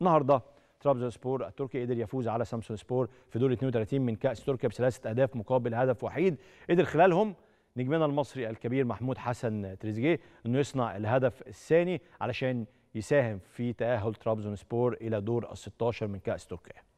النهارده ترابزون سبور التركي قدر يفوز على سامسون سبور في دور 32 من كاس تركيا بثلاثه اهداف مقابل هدف وحيد قدر خلالهم نجمنا المصري الكبير محمود حسن تريزيجيه انه يصنع الهدف الثاني علشان يساهم في تاهل ترابزون سبور الى دور ال 16 من كاس تركيا